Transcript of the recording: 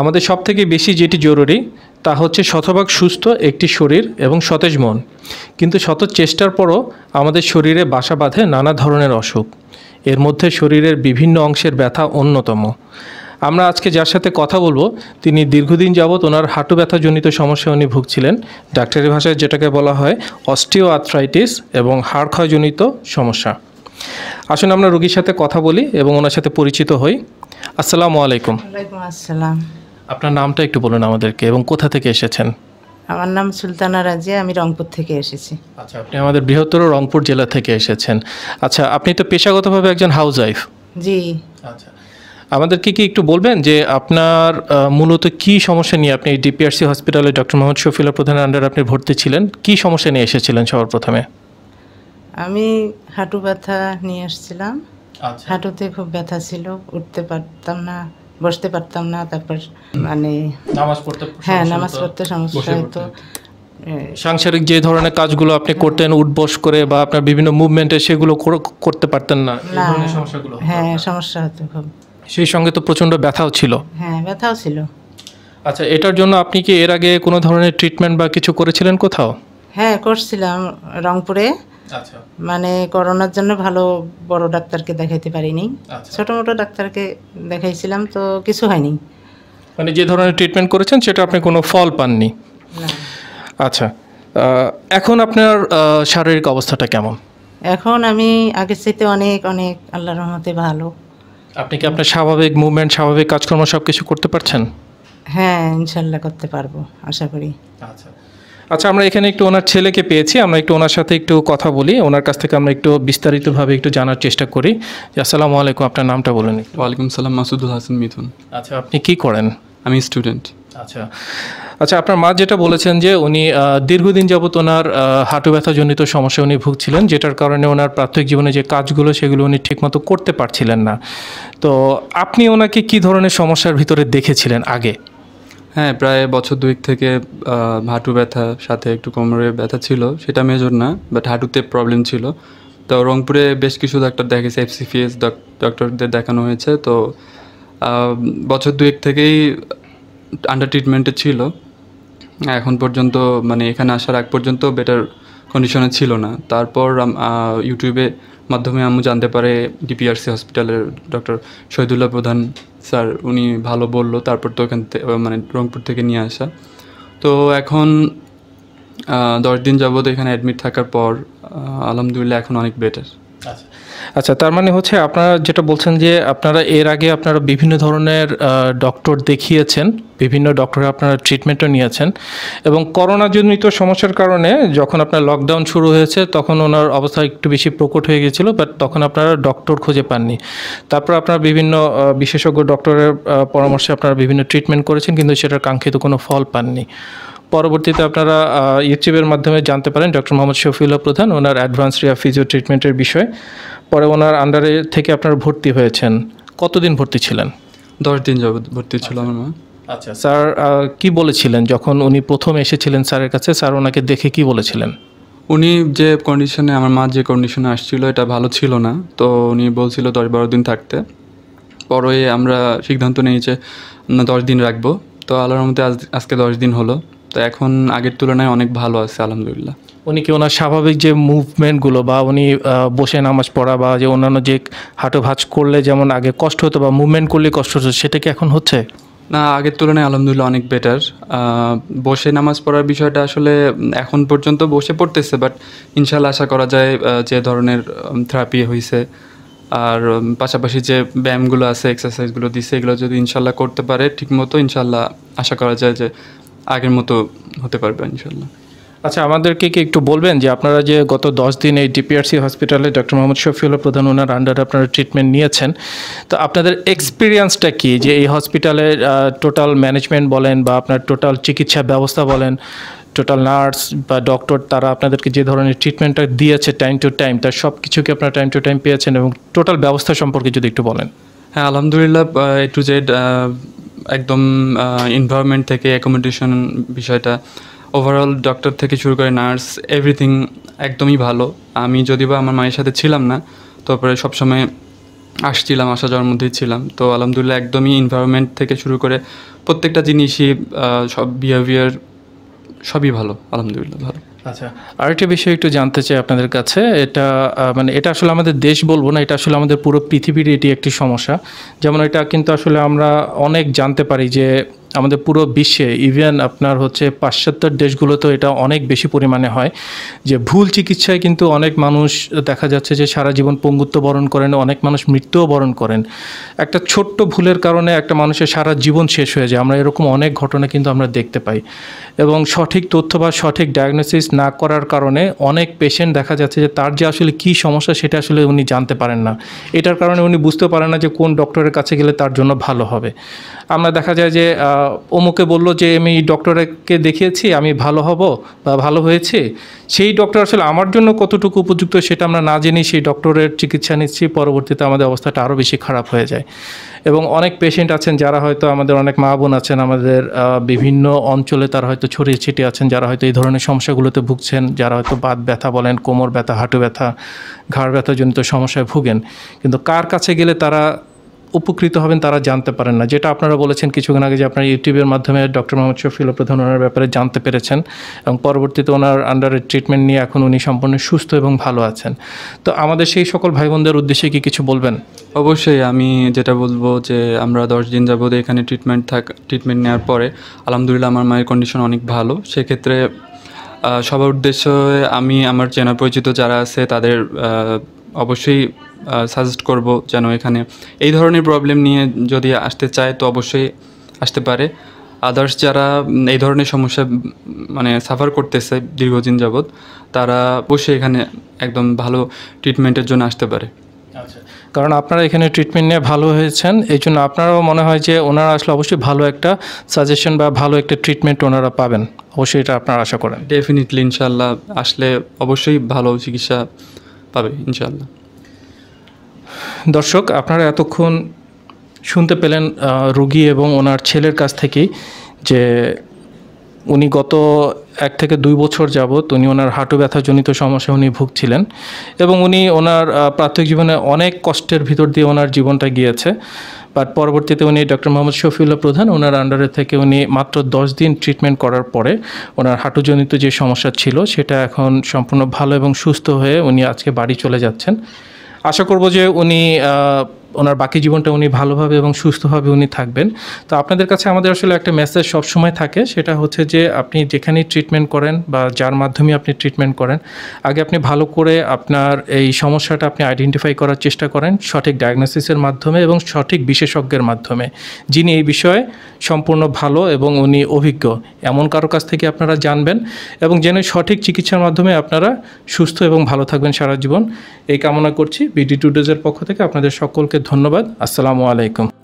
আমাদের সবথেকে বেশি যেটি জরুরি তা হচ্ছে শতভাগ সুস্থ একটি শরীর এবং সতেজ মন কিন্তু শত চেষ্টার পরও আমাদের শরীরে বাসা বাঁধে নানা ধরনের অসুখ এর মধ্যে শরীরের বিভিন্ন অংশের ব্যথা অন্যতম আমরা আজকে যার সাথে কথা বলবো তিনি দীর্ঘদিন যাবৎ ওনার হাঁটু ব্যথাজনিত সমস্যা উনি ভুগছিলেন ডাক্তারি ভাষায় যেটাকে বলা হয় অস্টিও আর্থ্রাইটিস এবং হাড় ক্ষয়জনিত সমস্যা আসুন আমরা রোগীর সাথে কথা বলি এবং ওনার সাথে পরিচিত হই আসসালামু আলাইকুম আসসালাম আপনার নামটা একটু বলুন আমাদেরকে এবং কোথা থেকে এসেছেন আমার নাম সুলতানা রাজিয়া আমি রংপুর থেকে এসেছি আচ্ছা আপনি আমাদের বৃহত্তর রংপুর জেলা থেকে এসেছেন আচ্ছা আপনি তো পেশাগতভাবে একজন হাউস ওয়াইফ জি আচ্ছা আমাদেরকে কি একটু বলবেন যে আপনার মূলত কি সমস্যা নিয়ে আপনি ডিপিআরসি হসপিটালে ডক্টর মোহাম্মদ শফিলা প্রধানের আন্ডার আপনি ভর্তি ছিলেন কি সমস্যা নিয়ে এসেছিলেন সবার প্রথমে আমি হাঁটু ব্যথা নিয়ে আসছিলাম আচ্ছা। হাঁটুতে খুব ব্যথা ছিল উঠতে পারতাম না বসতে পারতাম না তারপর মানে হ্যাঁ নামাজ পড়তে হ্যাঁ, সমস্যা হতো সাংসারিক যে ধরনের কাজগুলো আপনি করতেন উঠবস করে বা আপনার বিভিন্ন মুভমেন্টে সেগুলো করতে পারতেন না সমস্যাগুলো হ্যাঁ সমস্যা হতো খুব সেই সঙ্গে তো প্রচণ্ড ব্যথাও ছিল হ্যাঁ ব্যথাও ছিল আচ্ছা এটার জন্য আপনি কি এর আগে কোনো ধরনের ট্রিটমেন্ট বা কিছু করেছিলেন কোথাও হ্যাঁ করছিলাম রংপুরে আচ্ছা, আচ্ছা। মানে করোনার জন্য ভালো বড় ডাক্তারকে দেখাইতে পারিনি আচ্ছা, ছোট মোটো ডাক্তারকে দেখাইছিলাম তো কিছু হয়নি মানে যে ধরনের ট্রিটমেন্ট করেছেন সেটা আপনি কোনো ফল পাননি আচ্ছা এখন আপনার শারীরিক অবস্থাটা কেমন এখন আমি আগের চাইতে অনেক অনেক আল্লাহর রহমতে ভালো আপনি কি আপনার স্বাভাবিক মুভমেন্ট স্বাভাবিক কাজকর্ম সব কিছু করতে পারছেন হ্যাঁ ইনশাল্লাহ করতে পারবো আশা করি আচ্ছা আচ্ছা আমরা এখানে একটু ওনার ছেলেকে পেয়েছি আমরা একটু ওনার সাথে একটু কথা বলি ওনার কাছ থেকে আমরা একটু বিস্তারিতভাবে একটু জানার চেষ্টা করি আসসালামু আলাইকুম আপনার নামটা বলেন ওয়ালাইকুম সালাম মাসুদুল হাসান মিথুন আচ্ছা আপনি কি করেন আমি স্টুডেন্ট আচ্ছা আচ্ছা আপনার মা যেটা বলেছেন যে উনি দীর্ঘদিন যাবৎ ওনার হাঁটু ব্যথাজনিত সমস্যা উনি ভুগছিলেন যেটার কারণে ওনার প্রাথমিক জীবনে যে কাজগুলো সেগুলো উনি ঠিকমতো করতে পারছিলেন না তো আপনি ওনাকে কি ধরনের সমস্যার ভিতরে দেখেছিলেন আগে হ্যাঁ প্রায় বছর দুই থেকে হাঁটু ব্যথা সাথে একটু কোমরে ব্যথা ছিল সেটা মেজর না বাট হাঁটুতে প্রবলেম ছিল তো রংপুরে বেশ কিছু ডাক্তার দেখেছে এফসিফিএস ডক্টরদের দেখানো হয়েছে তো বছর দুয়েক থেকেই আন্ডার ট্রিটমেন্টে ছিল এখন পর্যন্ত মানে এখানে আসার আগ পর্যন্ত বেটার কন্ডিশনে ছিল না তারপর ইউটিউবে মাধ্যমে আমি জানতে পারে ডিপিআরসি হসপিটালের ডক্টর শহীদুল্লাহ প্রধান স্যার উনি ভালো বলল তারপর তো ওখান থেকে মানে রংপুর থেকে নিয়ে আসা তো এখন দশ দিন যাবত এখানে অ্যাডমিট থাকার পর আলহামদুলিল্লাহ এখন অনেক বেটার আচ্ছা তার মানে হচ্ছে আপনারা যেটা বলছেন যে আপনারা এর আগে আপনারা বিভিন্ন ধরনের ডক্টর দেখিয়েছেন বিভিন্ন ডক্টরে আপনারা ট্রিটমেন্টও নিয়েছেন এবং করোনাজনিত সমস্যার কারণে যখন আপনার লকডাউন শুরু হয়েছে তখন ওনার অবস্থা একটু বেশি প্রকট হয়ে গিয়েছিল বাট তখন আপনারা ডক্টর খুঁজে পাননি তারপর আপনারা বিভিন্ন বিশেষজ্ঞ ডক্টরের পরামর্শে আপনারা বিভিন্ন ট্রিটমেন্ট করেছেন কিন্তু সেটার কাঙ্ক্ষিত কোনো ফল পাননি পরবর্তীতে আপনারা ইউটিউবের মাধ্যমে জানতে পারেন ডক্টর মোহাম্মদ শফিউল্লাহ প্রধান ওনার অ্যাডভান্স রিয়া ফিজিও ট্রিটমেন্টের বিষয়ে পরে ওনার আন্ডারে থেকে আপনারা ভর্তি হয়েছেন কতদিন ভর্তি ছিলেন দশ দিন যাবৎ ভর্তি ছিল আমার মা আচ্ছা স্যার কি বলেছিলেন যখন উনি প্রথম এসেছিলেন স্যারের কাছে স্যার ওনাকে দেখে কি বলেছিলেন উনি যে কন্ডিশনে আমার মা যে কন্ডিশনে আসছিল এটা ভালো ছিল না তো উনি বলছিল দশ বারো দিন থাকতে পরে আমরা সিদ্ধান্ত নিয়েছে দশ দিন রাখবো তো আল্লাহর মধ্যে আজকে দশ দিন হলো তো এখন আগের তুলনায় অনেক ভালো আছে আলহামদুলিল্লাহ উনি কি ওনার স্বাভাবিক যে মুভমেন্টগুলো বা উনি বসে নামাজ পড়া বা যে অন্যান্য যে হাঁটু ভাঁজ করলে যেমন আগে কষ্ট হতো বা মুভমেন্ট করলে কষ্ট হতো সেটা কি এখন হচ্ছে না আগের তুলনায় আলহামদুলিল্লাহ অনেক বেটার বসে নামাজ পড়ার বিষয়টা আসলে এখন পর্যন্ত বসে পড়তেছে বাট ইনশাল্লাহ আশা করা যায় যে ধরনের থেরাপি হয়েছে আর পাশাপাশি যে ব্যায়ামগুলো আছে এক্সারসাইজগুলো দিছে এগুলো যদি ইনশাল্লাহ করতে পারে ঠিকমতো ইনশাল্লাহ আশা করা যায় যে আগের মতো হতে পারবে ইনশাল্লাহ আচ্ছা আমাদেরকে কি একটু বলবেন যে আপনারা যে গত দশ দিন এই ডিপিআরসি হসপিটালে ডক্টর মোহাম্মদ শফিউল প্রধান ওনার আন্ডারে আপনারা ট্রিটমেন্ট নিয়েছেন তো আপনাদের এক্সপিরিয়েন্সটা কি যে এই হসপিটালের টোটাল ম্যানেজমেন্ট বলেন বা আপনার টোটাল চিকিৎসা ব্যবস্থা বলেন টোটাল নার্স বা ডক্টর তারা আপনাদেরকে যে ধরনের ট্রিটমেন্টটা দিয়েছে টাইম টু টাইম তার সব কিছুকে আপনারা টাইম টু টাইম পেয়েছেন এবং টোটাল ব্যবস্থা সম্পর্কে যদি একটু বলেন হ্যাঁ আলহামদুলিল্লাহ এ টু জেড একদম এনভায়রনমেন্ট থেকে অ্যাকোমোডেশন বিষয়টা ওভারঅল ডক্টর থেকে শুরু করে নার্স এভরিথিং একদমই ভালো আমি যদিও বা আমার মায়ের সাথে ছিলাম না তারপরে সবসময় আসছিলাম আসা যাওয়ার মধ্যেই ছিলাম তো আলহামদুলিল্লাহ একদমই এনভায়রনমেন্ট থেকে শুরু করে প্রত্যেকটা জিনিসই সব বিহেভিয়ার সবই ভালো আলহামদুলিল্লাহ ভালো আচ্ছা আরেকটি বিষয় একটু জানতে চাই আপনাদের কাছে এটা মানে এটা আসলে আমাদের দেশ বলবো না এটা আসলে আমাদের পুরো পৃথিবীর এটি একটি সমস্যা যেমন এটা কিন্তু আসলে আমরা অনেক জানতে পারি যে আমাদের পুরো বিশ্বে ইভেন আপনার হচ্ছে পাশ্চাত্যের দেশগুলোতেও এটা অনেক বেশি পরিমাণে হয় যে ভুল চিকিৎসায় কিন্তু অনেক মানুষ দেখা যাচ্ছে যে সারা জীবন পঙ্গুত্ব বরণ করেন অনেক মানুষ মৃত্যুও বরণ করেন একটা ছোট্ট ভুলের কারণে একটা মানুষের সারা জীবন শেষ হয়ে যায় আমরা এরকম অনেক ঘটনা কিন্তু আমরা দেখতে পাই এবং সঠিক তথ্য বা সঠিক ডায়াগনোসিস না করার কারণে অনেক পেশেন্ট দেখা যাচ্ছে যে তার যে আসলে কি সমস্যা সেটা আসলে উনি জানতে পারেন না এটার কারণে উনি বুঝতে পারেন না যে কোন ডক্টরের কাছে গেলে তার জন্য ভালো হবে আমরা দেখা যায় যে অমুকে বলল যে আমি ডক্টরকে দেখিয়েছি আমি ভালো হব বা ভালো হয়েছে সেই ডক্টর আসলে আমার জন্য কতটুকু উপযুক্ত সেটা আমরা না জেনেই সেই ডক্টরের চিকিৎসা নিচ্ছি পরবর্তীতে আমাদের অবস্থাটা আরও বেশি খারাপ হয়ে যায় এবং অনেক পেশেন্ট আছেন যারা হয়তো আমাদের অনেক মা বোন আছেন আমাদের বিভিন্ন অঞ্চলে তারা হয়তো ছড়িয়ে ছিটিয়ে আছেন যারা হয়তো এই ধরনের সমস্যাগুলোতে ভুগছেন যারা হয়তো বাত ব্যথা বলেন কোমর ব্যথা হাঁটু ব্যথা ঘাড় ব্যথাজনিত সমস্যায় ভুগেন কিন্তু কার কাছে গেলে তারা উপকৃত হবেন তারা জানতে পারেন না যেটা আপনারা বলেছেন কিছুক্ষণ আগে যে আপনার ইউটিউবের মাধ্যমে ডক্টর মোহাম্মদ শফিল প্রধান ওনার ব্যাপারে জানতে পেরেছেন এবং পরবর্তীতে ওনার আন্ডারে ট্রিটমেন্ট নিয়ে এখন উনি সম্পূর্ণ সুস্থ এবং ভালো আছেন তো আমাদের সেই সকল ভাই বোনদের উদ্দেশ্যে কি কিছু বলবেন অবশ্যই আমি যেটা বলবো যে আমরা দশ দিন যাবত এখানে ট্রিটমেন্ট থাক ট্রিটমেন্ট নেওয়ার পরে আলহামদুলিল্লাহ আমার মায়ের কন্ডিশন অনেক ভালো সেক্ষেত্রে সবার উদ্দেশ্যে আমি আমার চেনা পরিচিত যারা আছে তাদের অবশ্যই সাজেস্ট করব যেন এখানে এই ধরনের প্রবলেম নিয়ে যদি আসতে চায় তো অবশ্যই আসতে পারে আদার্স যারা এই ধরনের সমস্যা মানে সাফার করতেছে দীর্ঘদিন যাবৎ তারা অবশ্যই এখানে একদম ভালো ট্রিটমেন্টের জন্য আসতে পারে আচ্ছা, কারণ আপনারা এখানে ট্রিটমেন্ট নিয়ে ভালো হয়েছেন এই জন্য আপনারাও মনে হয় যে ওনারা আসলে অবশ্যই ভালো একটা সাজেশন বা ভালো একটা ট্রিটমেন্ট ওনারা পাবেন অবশ্যই এটা আপনার আশা করেন ডেফিনেটলি ইনশাল্লাহ আসলে অবশ্যই ভালো চিকিৎসা পাবে ইনশাল্লাহ দর্শক আপনারা এতক্ষণ শুনতে পেলেন রুগী এবং ওনার ছেলের কাছ থেকেই যে উনি গত এক থেকে দুই বছর যাবৎ উনি ওনার হাঁটু ব্যথাজনিত সমস্যা উনি ভুগছিলেন এবং উনি ওনার প্রাথমিক জীবনে অনেক কষ্টের ভিতর দিয়ে ওনার জীবনটা গিয়েছে বাট পরবর্তীতে উনি ডক্টর মোহাম্মদ শফিউল্লা প্রধান ওনার আন্ডারে থেকে উনি মাত্র দশ দিন ট্রিটমেন্ট করার পরে ওনার হাঁটুজনিত যে সমস্যা ছিল সেটা এখন সম্পূর্ণ ভালো এবং সুস্থ হয়ে উনি আজকে বাড়ি চলে যাচ্ছেন আশা করব যে উনি ওনার বাকি জীবনটা উনি ভালোভাবে এবং সুস্থভাবে উনি থাকবেন তো আপনাদের কাছে আমাদের আসলে একটা মেসেজ সবসময় থাকে সেটা হচ্ছে যে আপনি যেখানেই ট্রিটমেন্ট করেন বা যার মাধ্যমে আপনি ট্রিটমেন্ট করেন আগে আপনি ভালো করে আপনার এই সমস্যাটা আপনি আইডেন্টিফাই করার চেষ্টা করেন সঠিক ডায়াগনোসিসের মাধ্যমে এবং সঠিক বিশেষজ্ঞের মাধ্যমে যিনি এই বিষয়ে সম্পূর্ণ ভালো এবং উনি অভিজ্ঞ এমন কারো কাছ থেকে আপনারা জানবেন এবং যেন সঠিক চিকিৎসার মাধ্যমে আপনারা সুস্থ এবং ভালো থাকবেন সারা জীবন এই কামনা করছি বিডি টুডেজের পক্ষ থেকে আপনাদের সকলকে ধন্যবাদ আসসালামু আলাইকুম